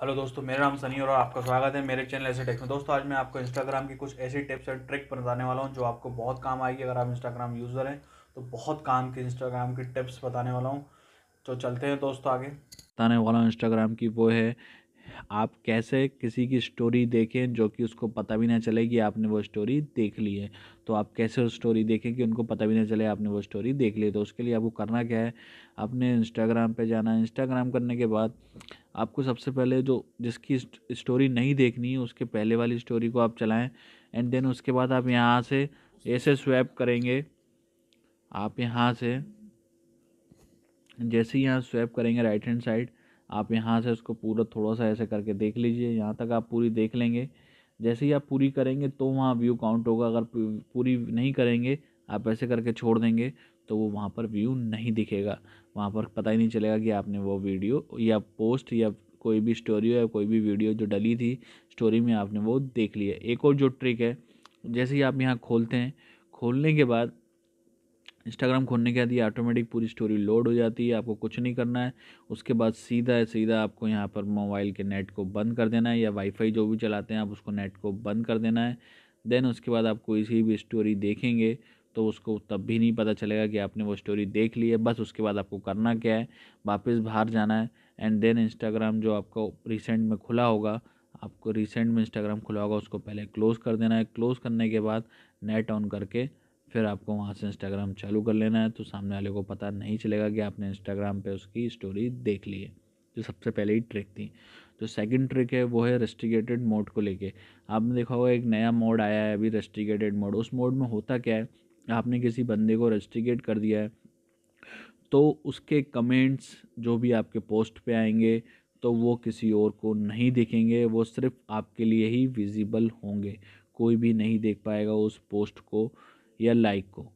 hello दोस्तों मेरा नाम सनी और आपका स्वागत है मेरे चैनल ऐसे टेक्स में दोस्तों आज मैं आपको इंस्टाग्राम की कुछ ऐसी टिप्स और ट्रिक बताने वाला हूँ जो आपको बहुत काम आएगी अगर आप इंस्टाग्राम यूज़र हैं तो बहुत काम की इंस्टाग्राम की टिप्स बताने वाला हूँ तो चलते हैं दोस्तों आगे बताने वाला हूँ इंस्टाग्राम की वो है आप कैसे किसी की स्टोरी देखें जो कि उसको पता भी ना चले कि आपने वो स्टोरी देख ली है तो आप कैसे स्टोरी देखें कि उनको पता भी ना चले आपने वो स्टोरी देख ली तो उसके लिए आपको करना क्या है आपने इंस्टाग्राम पे जाना है इंस्टाग्राम करने के बाद आपको सबसे पहले जो जिसकी स्टोरी नहीं देखनी है उसके पहले वाली स्टोरी को आप चलाएँ एंड देन उसके बाद आप यहाँ से ऐसे स्वैप करेंगे आप यहाँ से जैसे ही यहाँ स्वैप करेंगे राइट हैंड साइड आप यहाँ से उसको पूरा थोड़ा सा ऐसे करके देख लीजिए यहाँ तक आप पूरी देख लेंगे जैसे ही आप पूरी करेंगे तो वहाँ व्यू काउंट होगा अगर पूरी नहीं करेंगे आप ऐसे करके छोड़ देंगे तो वो वहाँ पर व्यू नहीं दिखेगा वहाँ पर पता ही नहीं चलेगा कि आपने वो वीडियो या पोस्ट या कोई भी स्टोरी या कोई भी वीडियो जो डली थी स्टोरी में आपने वो देख लिया एक और जो ट्रिक है जैसे ही आप यहाँ खोलते हैं खोलने के बाद इंस्टाग्राम खोलने के बाद ये ऑटोमेटिक पूरी स्टोरी लोड हो जाती है आपको कुछ नहीं करना है उसके बाद सीधा सीधा आपको यहाँ पर मोबाइल के नेट को बंद कर देना है या वाईफाई जो भी चलाते हैं आप उसको नेट को बंद कर देना है देन उसके बाद आप कोई सी भी स्टोरी देखेंगे तो उसको तब भी नहीं पता चलेगा कि आपने वो स्टोरी देख ली है बस उसके बाद आपको करना क्या है वापस बाहर जाना है एंड देन इंस्टाग्राम जो आपको रिसेंट में खुला होगा आपको रिसेंट में इंस्टाग्राम खुला होगा उसको पहले क्लोज़ कर देना है क्लोज़ करने के बाद नेट ऑन करके फिर आपको वहाँ से इंस्टाग्राम चालू कर लेना है तो सामने वाले को पता नहीं चलेगा कि आपने इंस्टाग्राम पे उसकी स्टोरी देख ली है जो सबसे पहले ही ट्रिक थी जो सेकंड ट्रिक है वो है रेस्टिगेटेड मोड को लेके आपने देखा होगा एक नया मोड आया है अभी रेस्टिगेटेड मोड उस मोड में होता क्या है आपने किसी बंदे को रेस्टिगेट कर दिया है तो उसके कमेंट्स जो भी आपके पोस्ट पे आएंगे तो वो किसी और को नहीं दिखेंगे वो सिर्फ आपके लिए ही विजिबल होंगे कोई भी नहीं देख पाएगा उस पोस्ट को या लाइक को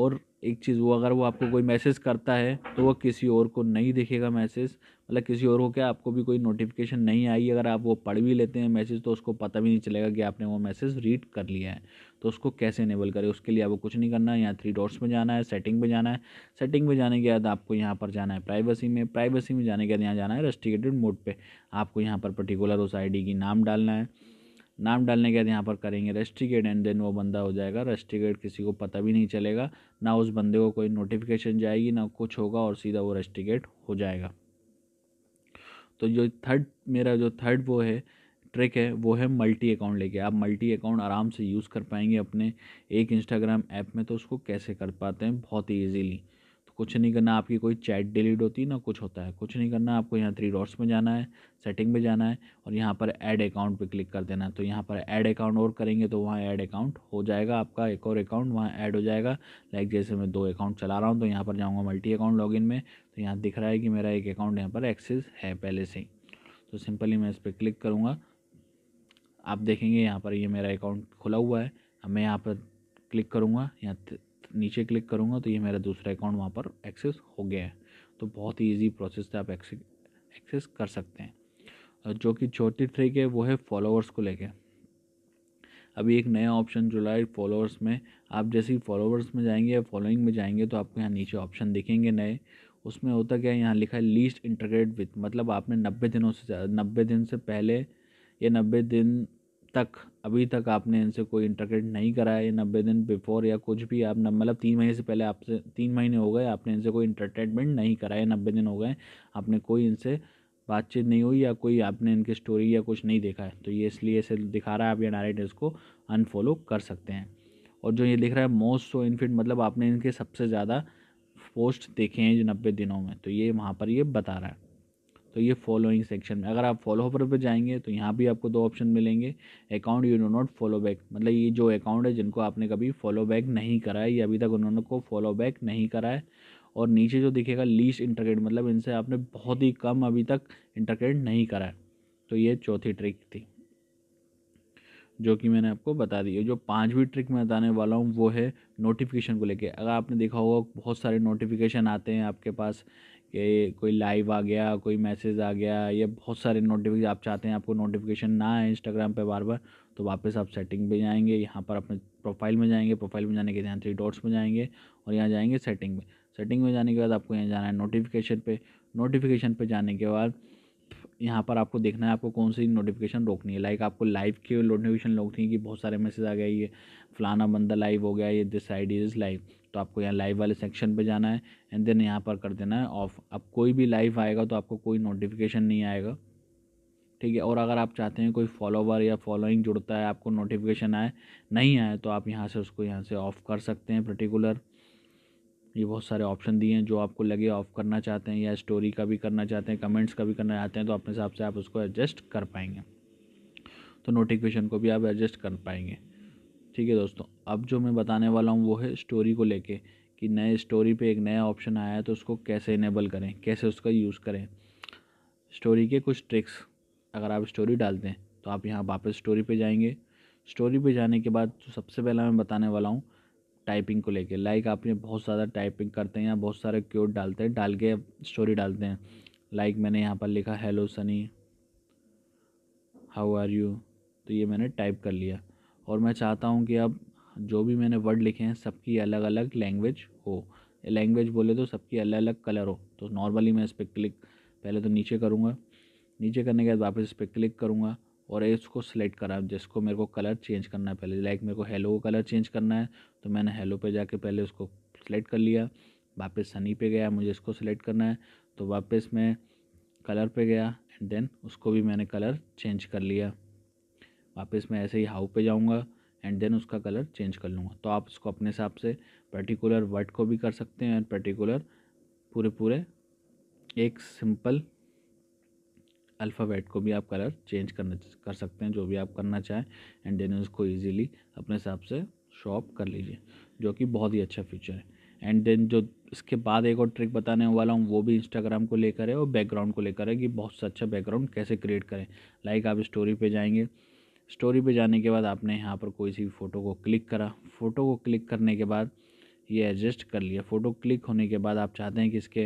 और एक चीज़ वो अगर वो आपको कोई मैसेज करता है तो वो किसी और को नहीं दिखेगा मैसेज मतलब किसी और को क्या आपको भी कोई नोटिफिकेशन नहीं आई अगर आप वो पढ़ भी लेते हैं मैसेज तो उसको पता भी नहीं चलेगा कि आपने वो मैसेज रीड कर लिया है तो उसको कैसे इनेबल करें उसके लिए आपको कुछ नहीं करना है यहाँ थ्री डॉट्स में जाना है सेटिंग में जाना है सेटिंग में जाने के बाद आपको यहाँ पर जाना है प्राइवेसी में प्राइवेसी में जाने के बाद यहाँ जाना है रेस्ट्रिकेटेड मोड पर आपको यहाँ पर पर्टिकुलर उस आई की नाम डालना है नाम डालने के बाद यहाँ पर करेंगे रेस्ट्रिकेट एंड देन वो बंदा हो जाएगा रेस्ट्रिकेट किसी को पता भी नहीं चलेगा ना उस बंदे को कोई नोटिफिकेशन जाएगी ना कुछ होगा और सीधा वो रेस्टिगेट हो जाएगा तो जो थर्ड मेरा जो थर्ड वो है ट्रिक है वो है मल्टी अकाउंट लेके आप मल्टी अकाउंट आराम से यूज़ कर पाएंगे अपने एक इंस्टाग्राम ऐप में तो उसको कैसे कर पाते हैं बहुत ही ईजीली कुछ नहीं करना आपकी कोई चैट डिलीट होती ना कुछ होता है कुछ नहीं करना आपको यहाँ थ्री डॉट्स में जाना है सेटिंग में जाना है और यहाँ पर ऐड अकाउंट पे क्लिक कर देना है तो यहाँ पर ऐड अकाउंट और करेंगे तो वहाँ ऐड अकाउंट हो जाएगा आपका एक और अकाउंट वहाँ ऐड हो जाएगा लाइक जैसे मैं दो अकाउंट चला रहा हूँ तो यहाँ पर जाऊँगा मल्टी अकाउंट लॉग में तो यहाँ दिख रहा है कि मेरा एक अकाउंट यहाँ पर एक्सेस है पहले से ही तो सिंपली मैं इस पर क्लिक करूँगा आप देखेंगे यहाँ पर ये मेरा अकाउंट खुला हुआ है मैं यहाँ पर क्लिक करूँगा यहाँ नीचे क्लिक करूँगा तो ये मेरा दूसरा अकाउंट वहाँ पर एक्सेस हो गया है तो बहुत ही ईजी प्रोसेस से आप एक्सेस कर सकते हैं जो कि चौथी ट्रिक है वो है फॉलोअर्स को लेके अभी एक नया ऑप्शन जुलाई फॉलोअर्स में आप जैसे ही फॉलोअर्स में जाएंगे या फॉलोइंग में जाएंगे तो आपको यहाँ नीचे ऑप्शन दिखेंगे नए उसमें होता क्या है यहाँ लिखा है लीस्ट इंटरग्रेट विथ मतलब आपने नब्बे दिनों से ज़्यादा नब्बे दिन से पहले या नब्बे दिन तक अभी तक आपने इनसे कोई इंटरेक्ट नहीं कराया या नब्बे दिन बिफोर या कुछ भी आप मतलब तीन महीने से पहले आपसे तीन महीने हो गए आपने इनसे कोई इंटरटेनमेंट नहीं कराया नब्बे दिन हो गए आपने कोई इनसे बातचीत नहीं हुई या कोई आपने इनकी स्टोरी या कुछ नहीं देखा है तो ये इसलिए इसे दिखा रहा है आप ये डायरेक्ट इसको अनफॉलो कर सकते हैं और जो ये लिख रहा है मोस्ट सो इनफिट मतलब आपने इनके सबसे ज़्यादा पोस्ट देखे हैं जो नब्बे दिनों में तो ये वहाँ पर ये बता रहा है तो ये फॉलोइंग सेक्शन में अगर आप फॉलो पर जाएंगे तो यहाँ भी आपको दो ऑप्शन मिलेंगे account you know not follow back मतलब ये जो अकाउंट है जिनको आपने कभी फॉलो बैक नहीं करा है या अभी तक उन्होंने को फॉलो बैक नहीं करा है और नीचे जो दिखेगा लीस्ट इंटरग्रेट मतलब इनसे आपने बहुत ही कम अभी तक इंटरग्रेट नहीं करा है तो ये चौथी ट्रिक थी जो कि मैंने आपको बता दी है जो पांचवी ट्रिक मैं बताने वाला हूँ वो है नोटिफिकेशन को लेके अगर आपने देखा होगा बहुत सारे नोटिफिकेशन आते हैं आपके पास ये कोई लाइव आ गया कोई मैसेज आ गया या बहुत सारे नोटिफिकेशन आप चाहते हैं आपको नोटिफिकेशन ना आए इंस्टाग्राम पे बार बार तो वापस आप सेटिंग पे जाएंगे यहाँ पर अपने प्रोफाइल में जाएंगे प्रोफाइल में जाने के यहाँ थ्री डॉट्स में जाएंगे और यहाँ जाएंगे सेटिंग में सेटिंग में जाने के बाद आपको यहाँ जाना है नोटिफिकेशन पे नोटिफिकेशन पे जाने के बाद यहाँ पर आपको देखना है आपको कौन सी नोटिफिकेशन रोकनी है लाइक आपको लाइव के नोटिफिकेशन रोकनी है कि बहुत सारे मैसेज आ गए ये फलाना बंदा लाइव हो गया ये दिस साइड इज़ लाइव तो आपको यहाँ लाइव वाले सेक्शन पे जाना है एंड देन यहाँ पर कर देना है ऑफ अब कोई भी लाइव आएगा तो आपको कोई नोटिफिकेशन नहीं आएगा ठीक है और अगर आप चाहते हैं कोई फॉलोवर या फॉलोइंग जुड़ता है आपको नोटिफिकेशन आए नहीं आए तो आप यहाँ से उसको यहाँ से ऑफ़ कर सकते हैं पर्टिकुलर ये बहुत सारे ऑप्शन दिए हैं जो आपको लगे ऑफ़ करना चाहते हैं या स्टोरी का भी करना चाहते हैं कमेंट्स का भी करना चाहते हैं तो अपने हिसाब से आप उसको एडजस्ट कर पाएंगे तो नोटिफिकेशन को भी आप एडजस्ट कर पाएंगे ठीक है दोस्तों अब जो मैं बताने वाला हूँ वो है स्टोरी को लेके कि नए स्टोरी पे एक नया ऑप्शन आया है तो उसको कैसे इनेबल करें कैसे उसका यूज़ करें स्टोरी के कुछ ट्रिक्स अगर आप स्टोरी डालते हैं तो आप यहाँ वापस स्टोरी पे जाएंगे स्टोरी पे जाने के बाद तो सबसे पहला मैं बताने वाला हूँ टाइपिंग को लेके लाइक आप ये बहुत ज़्यादा टाइपिंग करते हैं या बहुत सारे क्यूट डालते हैं डाल के स्टोरी डालते हैं लाइक मैंने यहाँ पर लिखा hello Sunny how are you तो ये मैंने टाइप कर लिया और मैं चाहता हूँ कि अब जो भी मैंने वर्ड लिखे हैं सबकी अलग अलग लैंग्वेज हो लैंग्वेज बोले तो सबकी अलग अलग कलर हो तो नॉर्मली मैं इस पर क्लिक पहले तो नीचे करूँगा नीचे करने के बाद वापस इस पर क्लिक करूँगा और इसको सेलेक्ट करा जिसको मेरे को कलर चेंज करना है पहले लाइक मेरे को हेलो कलर चेंज करना है तो मैंने हेलो पे जाके पहले उसको सेलेक्ट कर लिया वापस सनी पे गया मुझे इसको सेलेक्ट करना है तो वापस मैं कलर पे गया एंड देन उसको भी मैंने कलर चेंज कर लिया वापस मैं ऐसे ही हाउ पे जाऊँगा एंड देन उसका कलर चेंज कर लूँगा तो आप इसको अपने हिसाब से पर्टिकुलर वर्ड को भी कर सकते हैं एंड पर्टिकुलर पूरे पूरे एक सिंपल अल्फ़ाबेट को भी आप कलर चेंज करना कर सकते हैं जो भी आप करना चाहें एंड देन उसको ईजीली अपने हिसाब से शॉप कर लीजिए जो कि बहुत ही अच्छा फीचर है एंड देन जो इसके बाद एक और ट्रिक बताने वाला हूँ वो भी इंस्टाग्राम को लेकर है और बैकग्राउंड को लेकर है कि बहुत सा अच्छा बैकग्राउंड कैसे क्रिएट करें लाइक like आप स्टोरी पे जाएंगे स्टोरी पे जाने के बाद आपने यहाँ पर कोई सी फ़ोटो को क्लिक करा फ़ोटो को क्लिक करने के बाद ये एडजस्ट कर लिया फ़ोटो क्लिक होने के बाद आप चाहते हैं कि इसके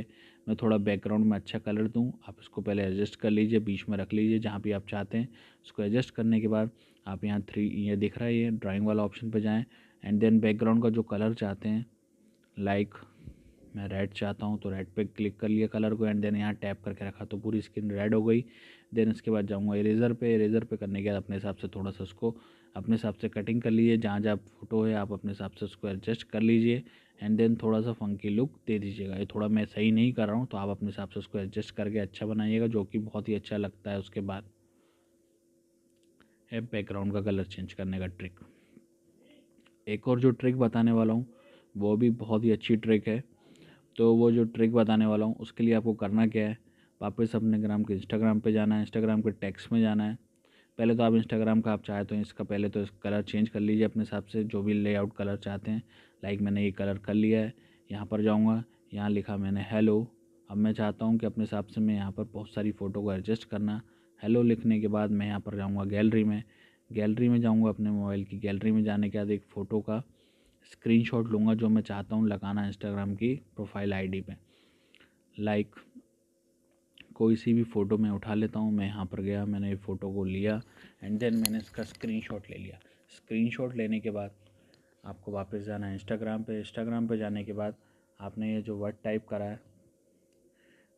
मैं थोड़ा बैकग्राउंड में अच्छा कलर दूँ आप इसको पहले एडजस्ट कर लीजिए बीच में रख लीजिए जहाँ भी आप चाहते हैं उसको एडजस्ट करने के बाद आप यहाँ थ्री ये दिख रहा है ये ड्राइंग वाला ऑप्शन पर जाएँ एंड देन बैकग्राउंड का जो कलर चाहते हैं लाइक like, मैं रेड चाहता हूँ तो रेड पे क्लिक कर लिया कलर को एंड देन यहाँ टैप करके रखा तो पूरी स्क्रीन रेड हो गई देन इसके बाद जाऊँगा इरेज़र पे इरेज़र पे करने के बाद अपने हिसाब से थोड़ा सा उसको अपने हिसाब से कटिंग कर लीजिए जहाँ जहाँ फोटो है आप अपने हिसाब से उसको एडजस्ट कर लीजिए एंड देन थोड़ा सा फंकी लुक दे दीजिएगा ये थोड़ा मैं सही नहीं कर रहा हूँ तो आप अपने हिसाब से उसको एडजस्ट करके अच्छा बनाइएगा जो कि बहुत ही अच्छा लगता है उसके बाद है बैकग्राउंड का कलर चेंज करने का ट्रिक एक और जो ट्रिक बताने वाला हूँ वो भी बहुत ही अच्छी ट्रिक है तो वो जो ट्रिक बताने वाला हूँ उसके लिए आपको करना क्या है वापस अपने ग्राम के इंस्टाग्राम पे जाना है इंस्टाग्राम के टैक्स में जाना है पहले तो आप इंस्टाग्राम का आप चाहे तो इसका पहले तो कलर चेंज कर लीजिए अपने हिसाब से जो भी लेआउट कलर चाहते हैं लाइक मैंने ये कलर कर लिया है यहाँ पर जाऊँगा यहाँ लिखा मैंने हेलो अब मैं चाहता हूँ कि अपने हिसाब से मैं यहाँ पर बहुत सारी फ़ोटो को एडजस्ट करना हेलो लिखने के बाद मैं यहाँ पर जाऊँगा गैलरी में गैलरी में जाऊँगा अपने मोबाइल की गैलरी में जाने के बाद एक फ़ोटो का स्क्रीनशॉट लूँगा जो मैं चाहता हूँ लगाना इंस्टाग्राम की प्रोफाइल आईडी पे लाइक कोई सी भी फ़ोटो मैं उठा लेता हूँ मैं यहाँ पर गया मैंने ये फ़ोटो को लिया एंड देन मैंने इसका स्क्रीन ले लिया स्क्रीन लेने के बाद आपको वापस जाना है इंस्टाग्राम पर इंस्टाग्राम पर जाने के बाद आपने ये जो वर्ड टाइप करा है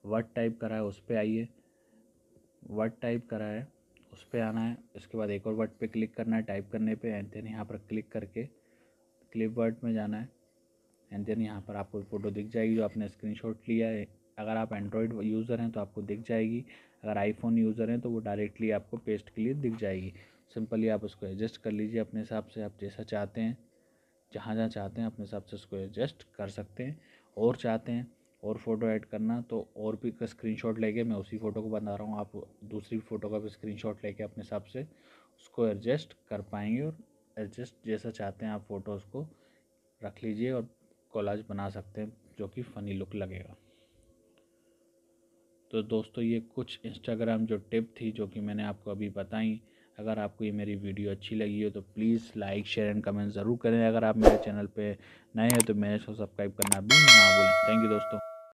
वर्ड टाइप करा है उस पर आइए वर्ड टाइप करा है उस पर आना है उसके बाद एक और वर्ड पे क्लिक करना है टाइप करने पे एंड देन यहाँ पर क्लिक करके क्लिप में जाना है एंड देन यहाँ पर आपको फ़ोटो दिख जाएगी जो आपने स्क्रीनशॉट लिया है अगर आप एंड्रॉयड यूज़र हैं तो आपको दिख जाएगी अगर आईफोन यूज़र हैं तो वो डायरेक्टली आपको पेस्ट के लिए दिख जाएगी सिंपली आप उसको एडजस्ट कर लीजिए अपने हिसाब से आप जैसा चाहते हैं जहाँ जहाँ चाहते हैं अपने हिसाब से उसको एडजस्ट कर सकते हैं और चाहते हैं और फ़ोटो ऐड करना तो और भी का शॉट लेके मैं उसी फ़ोटो को बना रहा हूँ आप दूसरी फ़ोटो का भी स्क्रीनशॉट लेके अपने हिसाब से उसको एडजस्ट कर पाएंगे और एडजस्ट जैसा चाहते हैं आप फ़ोटोज़ को रख लीजिए और कॉलाज बना सकते हैं जो कि फ़नी लुक लगेगा तो दोस्तों ये कुछ इंस्टाग्राम जो टिप थी जो कि मैंने आपको अभी बताई अगर आपको ये मेरी वीडियो अच्छी लगी हो तो please like share and comment ज़रूर करें अगर आप मेरे चैनल पे नए हैं तो मेरे को सब्सक्राइब करना भी ना भूलें थैंक यू दोस्तों